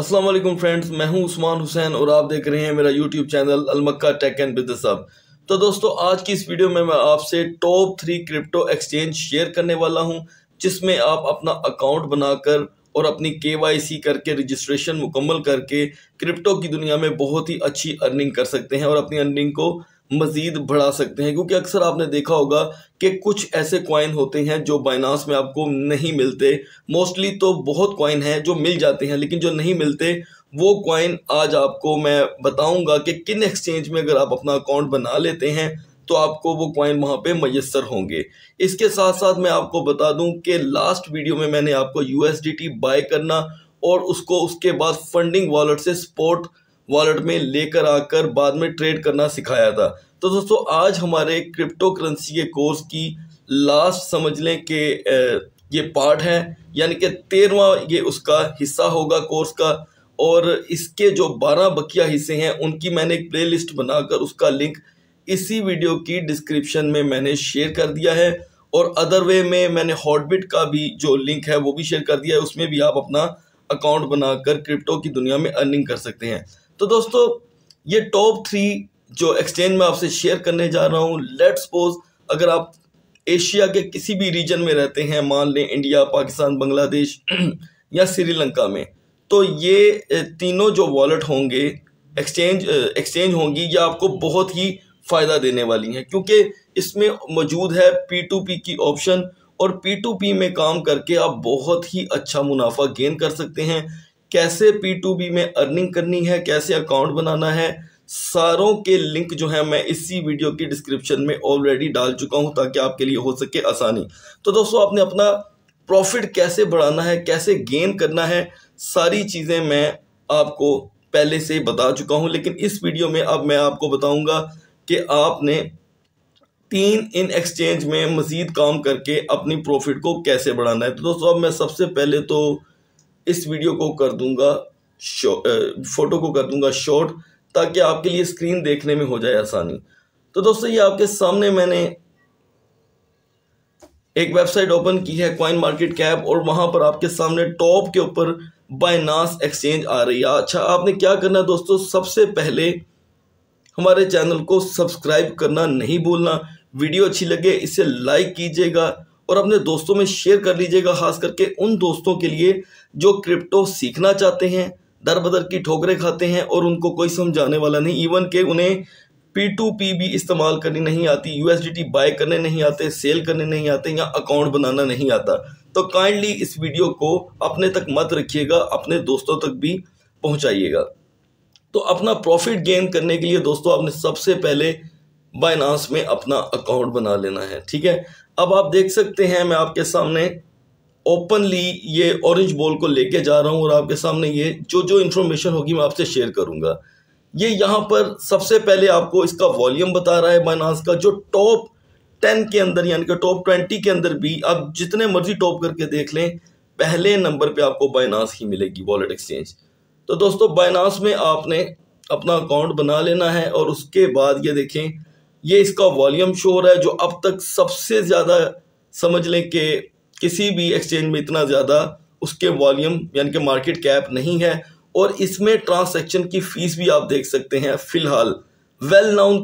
अस्सलाम वालेकुम फ्रेंड्स मैं हूं उस्मान हुसैन और आप देख रहे हैं मेरा यूट्यूब चैनल अलमक्का टेक एंड बिजनेस हब तो दोस्तों आज की इस वीडियो में मैं आपसे top three crypto exchange share करने वाला हूं जिसमें आप अपना अकाउंट बनाकर और अपनी के करके रजिस्ट्रेशन मुकम्मल करके क्रिप्टो की दुनिया में बहुत ही अच्छी अर्निंग कर सकते हैं और अपनी अर्निंग को मज़ीद बढ़ा सकते हैं क्योंकि अक्सर आपने देखा होगा कि कुछ ऐसे कॉइन होते हैं जो बाइनास में आपको नहीं मिलते मोस्टली तो बहुत कॉइन हैं जो मिल जाते हैं लेकिन जो नहीं मिलते वो कॉइन आज आपको मैं बताऊंगा कि किन एक्सचेंज में अगर आप अपना अकाउंट बना लेते हैं तो आपको वो कॉइन वहाँ पे मैसर होंगे इसके साथ साथ मैं आपको बता दूं कि लास्ट वीडियो में मैंने आपको यूएसडीटी बाय करना और उसको उसके बाद फंडिंग वॉलेट से सपोर्ट वॉलेट में लेकर आकर बाद में ट्रेड करना सिखाया था तो दोस्तों आज हमारे क्रिप्टो करेंसी के कोर्स की लास्ट समझ लें कि ये पार्ट है यानी कि तेरवा ये उसका हिस्सा होगा कोर्स का और इसके जो बारह बकिया हिस्से हैं उनकी मैंने एक प्लेलिस्ट बनाकर उसका लिंक इसी वीडियो की डिस्क्रिप्शन में मैंने शेयर कर दिया है और अदर वे में मैंने हॉटबिट का भी जो लिंक है वो भी शेयर कर दिया है उसमें भी आप अपना अकाउंट बनाकर क्रिप्टो की दुनिया में अर्निंग कर सकते हैं तो दोस्तों ये टॉप थ्री जो एक्सचेंज में आपसे शेयर करने जा रहा हूँ लेट सपोज अगर आप एशिया के किसी भी रीजन में रहते हैं मान लें इंडिया पाकिस्तान बांग्लादेश या श्रीलंका में तो ये तीनों जो वॉलेट होंगे एक्सचेंज एक्सचेंज होंगी ये आपको बहुत ही फ़ायदा देने वाली हैं क्योंकि इसमें मौजूद है पी टू पी की ऑप्शन और पी टू पी में काम करके आप बहुत ही अच्छा मुनाफा गेन कर सकते हैं कैसे पी टू बी में अर्निंग करनी है कैसे अकाउंट बनाना है सारों के लिंक जो है मैं इसी वीडियो की डिस्क्रिप्शन में ऑलरेडी डाल चुका हूं ताकि आपके लिए हो सके आसानी तो दोस्तों आपने अपना प्रॉफिट कैसे बढ़ाना है कैसे गेन करना है सारी चीज़ें मैं आपको पहले से बता चुका हूं लेकिन इस वीडियो में अब मैं आपको बताऊंगा कि आपने तीन इन एक्सचेंज में मज़ीद काम करके अपनी प्रॉफिट को कैसे बढ़ाना है तो दोस्तों अब मैं सबसे पहले तो इस वीडियो को कर दूंगा फ़ोटो को कर दूंगा शॉर्ट ताकि आपके लिए स्क्रीन देखने में हो जाए आसानी तो दोस्तों ये आपके सामने मैंने एक वेबसाइट ओपन की है क्वाइन मार्केट कैप और वहां पर आपके सामने टॉप के ऊपर बायनास एक्सचेंज आ रही है अच्छा आपने क्या करना है दोस्तों सबसे पहले हमारे चैनल को सब्सक्राइब करना नहीं भूलना वीडियो अच्छी लगे इसे लाइक कीजिएगा और अपने दोस्तों में शेयर कर लीजिएगा खास करके उन दोस्तों के लिए जो क्रिप्टो सीखना चाहते हैं दर बदर की ठोकरें खाते हैं और उनको कोई समझाने वाला नहीं इवन के उन्हें पी टू पी भी इस्तेमाल करनी नहीं आती टी बाय करने नहीं आते सेल करने नहीं आते या अकाउंट बनाना नहीं आता तो काइंडली इस वीडियो को अपने तक मत रखिएगा अपने दोस्तों तक भी पहुंचाइएगा तो अपना प्रॉफिट गेन करने के लिए दोस्तों आपने सबसे पहले बाइनास में अपना अकाउंट बना लेना है ठीक है अब आप देख सकते हैं मैं आपके सामने ओपनली ये ऑरेंज बॉल को लेके जा रहा हूँ और आपके सामने ये जो जो इन्फॉर्मेशन होगी मैं आपसे शेयर करूँगा ये यहाँ पर सबसे पहले आपको इसका वॉल्यूम बता रहा है बाइनास का जो टॉप टेन के अंदर यानी कि टॉप ट्वेंटी के अंदर भी आप जितने मर्जी टॉप करके देख लें पहले नंबर पे आपको बाइनास ही मिलेगी वॉलेट एक्सचेंज तो दोस्तों बाइनास में आपने अपना अकाउंट बना लेना है और उसके बाद ये देखें ये इसका वॉल्यूम शो हो रहा है जो अब तक सबसे ज़्यादा समझ लें कि किसी भी एक्सचेंज में इतना ज़्यादा उसके वॉल्यूम यानी कि मार्केट कैप नहीं है और इसमें ट्रांसैक्शन की फ़ीस भी आप देख सकते हैं फ़िलहाल वेल नाउन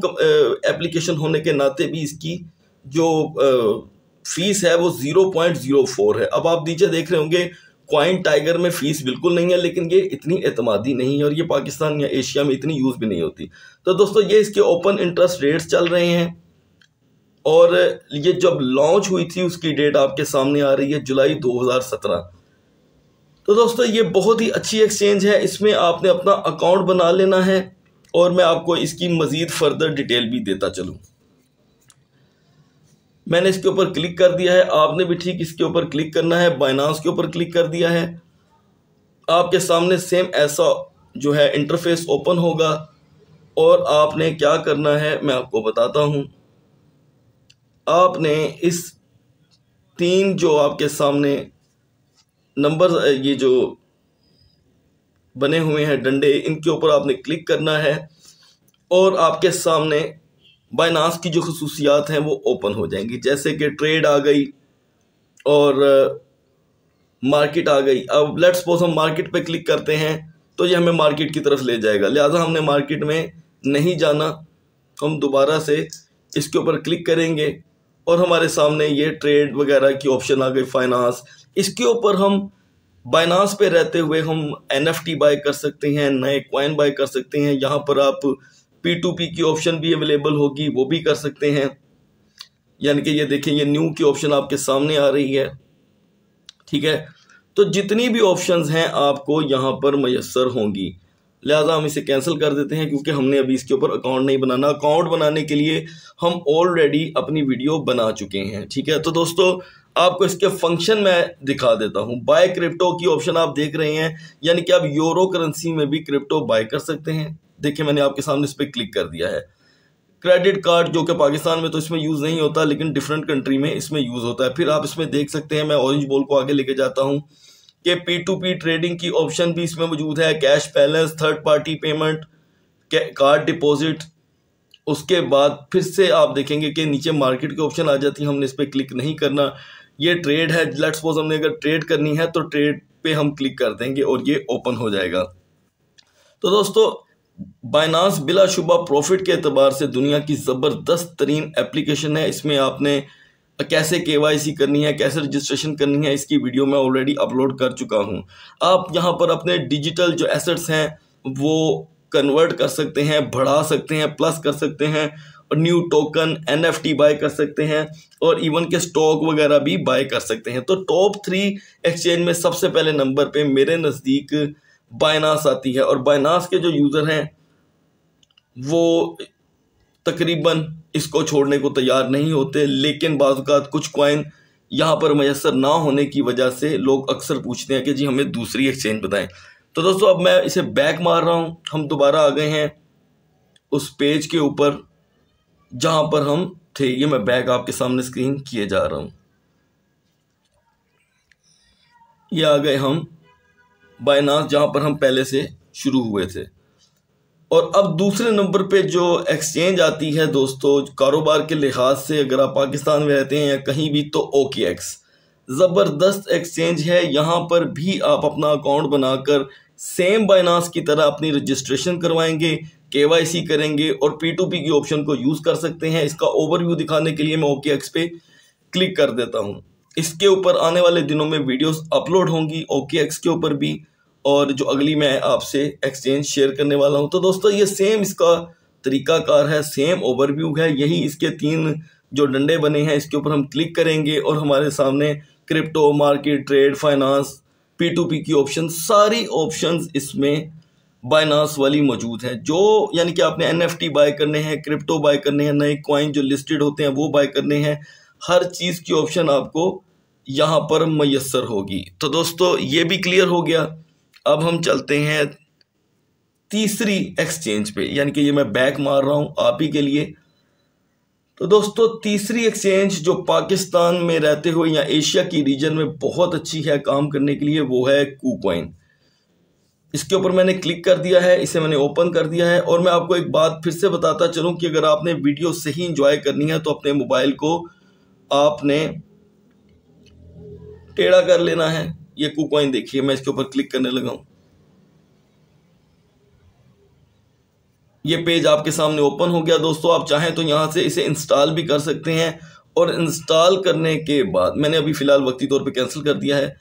एप्लीकेशन होने के नाते भी इसकी जो फीस है वो ज़ीरो पॉइंट ज़ीरो फोर है अब आप नीचे देख रहे होंगे क्वाइन टाइगर में फीस बिल्कुल नहीं है लेकिन ये इतनी एतमादी नहीं है और ये पाकिस्तान या एशिया में इतनी यूज़ भी नहीं होती तो दोस्तों ये इसके ओपन इंटरेस्ट रेट्स चल रहे हैं और ये जब लॉन्च हुई थी उसकी डेट आपके सामने आ रही है जुलाई 2017 तो दोस्तों ये बहुत ही अच्छी एक्सचेंज है इसमें आपने अपना अकाउंट बना लेना है और मैं आपको इसकी मज़ीद फर्दर डिटेल भी देता चलूँ मैंने इसके ऊपर क्लिक कर दिया है आपने भी ठीक इसके ऊपर क्लिक करना है बाइनांस के ऊपर क्लिक कर दिया है आपके सामने सेम ऐसा जो है इंटरफेस ओपन होगा और आपने क्या करना है मैं आपको बताता हूँ आपने इस तीन जो आपके सामने नंबर ये जो बने हुए हैं डंडे इनके ऊपर आपने क्लिक करना है और आपके सामने बाइनास की जो खसूसियात हैं वो ओपन हो जाएंगी जैसे कि ट्रेड आ गई और मार्केट uh, आ गई अब लेट्स सपोज हम मार्केट पे क्लिक करते हैं तो ये हमें मार्केट की तरफ ले जाएगा लिहाजा हमने मार्केट में नहीं जाना हम दोबारा से इसके ऊपर क्लिक करेंगे और हमारे सामने ये ट्रेड वगैरह की ऑप्शन आ गई फाइनेंस इसके ऊपर हम बाइनास पे रहते हुए हम एन एफ टी बाय कर सकते हैं नए क्वाइन बाय कर सकते हैं यहाँ पर आप पी टू पी की ऑप्शन भी अवेलेबल होगी वो भी कर सकते हैं यानी कि ये देखें ये न्यू की ऑप्शन आपके सामने आ रही है ठीक है तो जितनी भी ऑप्शंस हैं आपको यहाँ पर मैसर होंगी लिहाजा हम इसे कैंसिल कर देते हैं क्योंकि हमने अभी इसके ऊपर अकाउंट नहीं बनाना अकाउंट बनाने के लिए हम ऑलरेडी अपनी वीडियो बना चुके हैं ठीक है तो दोस्तों आपको इसके फंक्शन मैं दिखा देता हूं बाय क्रिप्टो की ऑप्शन आप देख रहे हैं यानी कि आप यूरो करेंसी में भी क्रिप्टो बाय कर सकते हैं देखिए मैंने आपके सामने इस पर क्लिक कर दिया है क्रेडिट कार्ड जो कि पाकिस्तान में तो इसमें यूज़ नहीं होता लेकिन डिफरेंट कंट्री में इसमें यूज़ होता है फिर आप इसमें देख सकते हैं मैं ऑरेंज बॉल को आगे लेके जाता हूँ कि पी टू पी ट्रेडिंग की ऑप्शन भी इसमें मौजूद है cash balance third party payment card deposit उसके बाद फिर से आप देखेंगे कि नीचे मार्केट के ऑप्शन आ जाती है हमने इस पर क्लिक नहीं करना ये ट्रेड है लेट सपोज हमने अगर ट्रेड करनी है तो ट्रेड पे हम क्लिक कर देंगे और ये ओपन हो जाएगा तो दोस्तों बाइनास बिलाशुबा प्रॉफिट के अतबार से दुनिया की ज़बरदस्त तरीन एप्लीकेशन है इसमें आपने कैसे के वाई सी करनी है कैसे रजिस्ट्रेशन करनी है इसकी वीडियो मैं ऑलरेडी अपलोड कर चुका हूँ आप यहाँ पर अपने डिजिटल जो एसेट्स हैं वो कन्वर्ट कर सकते हैं बढ़ा सकते हैं प्लस कर सकते हैं और new token N F T buy कर सकते हैं और इवन के स्टॉक वगैरह भी बाय कर सकते हैं तो टॉप थ्री एक्सचेंज में सबसे पहले नंबर पर मेरे नज़दीक बायनास आती है और बायनास के जो यूज़र हैं वो तकरीबन इसको छोड़ने को तैयार नहीं होते लेकिन बाज़ात कुछ क्वाइन यहाँ पर मैसर ना होने की वजह से लोग अक्सर पूछते हैं कि जी हमें दूसरी एक्सचेंज बताएं तो दोस्तों अब मैं इसे बैक मार रहा हूँ हम दोबारा आ गए हैं उस पेज के ऊपर जहाँ पर हम थे ये मैं बैक आपके सामने स्क्रीन किए जा रहा हूँ ये आ गए हम बायनास जहाँ पर हम पहले से शुरू हुए थे और अब दूसरे नंबर पे जो एक्सचेंज आती है दोस्तों कारोबार के लिहाज से अगर आप पाकिस्तान में रहते हैं या कहीं भी तो ओ के एक्स ज़बरदस्त एक्सचेंज है यहाँ पर भी आप अपना अकाउंट बनाकर सेम बायनास की तरह अपनी रजिस्ट्रेशन करवाएंगे के करेंगे और पी टू पी की ऑप्शन को यूज़ कर सकते हैं इसका ओवरव्यू दिखाने के लिए मैं ओके एक्स पे क्लिक कर देता हूँ इसके ऊपर आने वाले दिनों में वीडियोस अपलोड होंगी ओके एक्स के ऊपर भी और जो अगली मैं आपसे एक्सचेंज शेयर करने वाला हूँ तो दोस्तों ये सेम इसका तरीकाकार है सेम ओवरव्यू है यही इसके तीन जो डंडे बने हैं इसके ऊपर हम क्लिक करेंगे और हमारे सामने crypto market trade finance P to P की ऑप्शन सारी ऑप्शन इसमें बाइनास वाली मौजूद हैं जो यानी कि आपने एन एफ टी बाय करने हैं क्रिप्टो बाय करने हैं नए कॉइन जो लिस्टेड होते हैं वो बाय करने हैं हर चीज़ की ऑप्शन आपको यहाँ पर मैसर होगी तो दोस्तों ये भी क्लियर हो गया अब हम चलते हैं तीसरी एक्सचेंज पे यानी कि ये मैं बैक मार रहा हूँ आप ही के लिए तो दोस्तों तीसरी एक्सचेंज जो पाकिस्तान में रहते हुए या एशिया की रीजन में बहुत अच्छी है काम करने के लिए वो है कूकॉइन इसके ऊपर मैंने क्लिक कर दिया है इसे मैंने ओपन कर दिया है और मैं आपको एक बात फिर से बताता चलूँ कि अगर आपने वीडियो सही इंजॉय करनी है तो अपने मोबाइल को आपने टेढ़ा कर लेना है ये कुकॉइन देखिए मैं इसके ऊपर क्लिक करने लगा हूं ये पेज आपके सामने ओपन हो गया दोस्तों आप चाहें तो यहां से इसे इंस्टॉल भी कर सकते हैं और इंस्टॉल करने के बाद मैंने अभी फ़िलहाल वक्ती तौर पे कैंसिल कर दिया है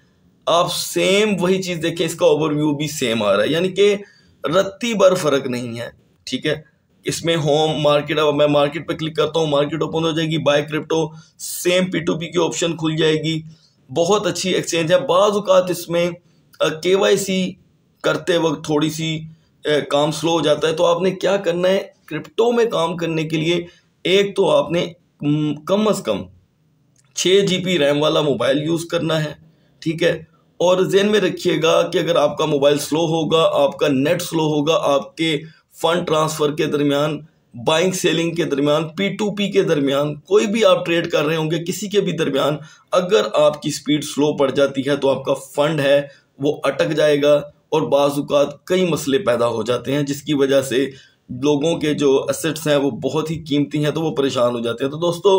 आप सेम वही चीज़ देखें इसका ओवरव्यू भी सेम आ रहा है यानी कि रत्ती भर फर्क नहीं है ठीक है इसमें होम मार्केट अब मैं मार्केट पर क्लिक करता हूँ मार्केट ओपन हो जाएगी buy crypto same P to P की ऑप्शन खुल जाएगी बहुत अच्छी एक्सचेंज है बाज़ात इसमें के वाई सी करते वक्त थोड़ी सी काम स्लो हो जाता है तो आपने क्या करना है क्रिप्टो में काम करने के लिए एक तो आपने कम अज़ कम छः जी रैम वाला मोबाइल यूज़ करना है ठीक है और जेन में रखिएगा कि अगर आपका मोबाइल स्लो होगा आपका नेट स्लो होगा आपके फ़ंड ट्रांसफ़र के दरमियान बाइंग सेलिंग के दरमियान पी टू पी के दरमियान कोई भी आप ट्रेड कर रहे होंगे किसी के भी दरमियान अगर आपकी स्पीड स्लो पड़ जाती है तो आपका फंड है वो अटक जाएगा और बाज़ात कई मसले पैदा हो जाते हैं जिसकी वजह से लोगों के जो असेट्स हैं वो बहुत ही कीमती हैं तो वो परेशान हो जाते हैं तो दोस्तों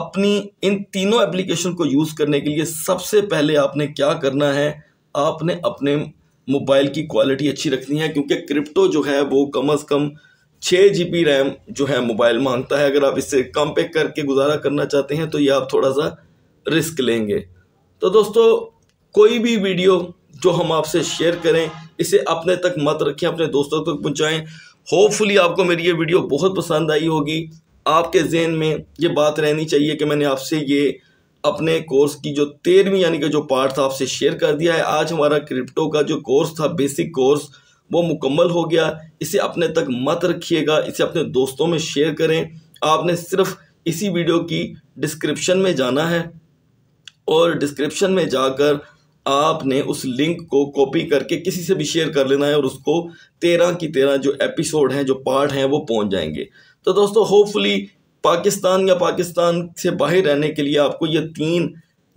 अपनी इन तीनों एप्लीकेशन को यूज़ करने के लिए सबसे पहले आपने क्या करना है आपने अपने मोबाइल की क्वालिटी अच्छी रखनी है क्योंकि क्रिप्टो जो है वो कम अज़ कम छः जी रैम जो है मोबाइल मांगता है अगर आप इससे कम पे करके गुजारा करना चाहते हैं तो ये आप थोड़ा सा रिस्क लेंगे तो दोस्तों कोई भी वीडियो जो हम आपसे शेयर करें इसे अपने तक मत रखें अपने दोस्तों तक पहुँचाएँ होपफुली आपको मेरी ये वीडियो बहुत पसंद आई होगी आपके जहन में ये बात रहनी चाहिए कि मैंने आपसे ये अपने कोर्स की जो तेरहवीं यानी कि जो पार्ट था आपसे शेयर कर दिया है आज हमारा क्रिप्टो का जो कोर्स था बेसिक कोर्स वो मुकम्मल हो गया इसे अपने तक मत रखिएगा इसे अपने दोस्तों में शेयर करें आपने सिर्फ इसी वीडियो की डिस्क्रिप्शन में जाना है और डिस्क्रिप्शन में जाकर आपने उस लिंक को कॉपी करके किसी से भी शेयर कर लेना है और उसको तेरह की तेरह जो एपिसोड हैं जो पार्ट हैं वो पहुंच जाएंगे तो दोस्तों होपफुली पाकिस्तान या पाकिस्तान से बाहर रहने के लिए आपको ये तीन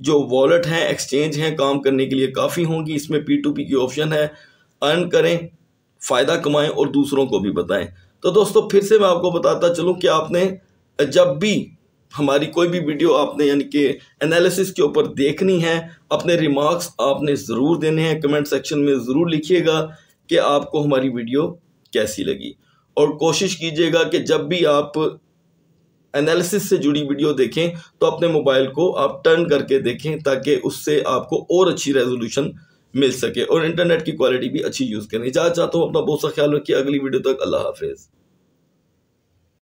जो वॉलेट हैं एक्सचेंज हैं काम करने के लिए काफ़ी होंगी इसमें पी टू पी की ऑप्शन है अर्न करें फ़ायदा कमाएं और दूसरों को भी बताएं तो दोस्तों फिर से मैं आपको बताता चलूँ कि आपने जब भी हमारी कोई भी वीडियो आपने यानी कि एनालिसिस के ऊपर देखनी है अपने रिमार्क्स आपने ज़रूर देने हैं कमेंट सेक्शन में ज़रूर लिखिएगा कि आपको हमारी वीडियो कैसी लगी और कोशिश कीजिएगा कि जब भी आप एनालिसिस से जुड़ी वीडियो देखें तो अपने मोबाइल को आप टर्न करके देखें ताकि उससे आपको और अच्छी रेजोल्यूशन मिल सके और इंटरनेट की क्वालिटी भी अच्छी यूज़ करें जहाँ चाहता हूँ अपना बहुत सा ख्याल रखिए अगली वीडियो तक अल्लाह हाफिज़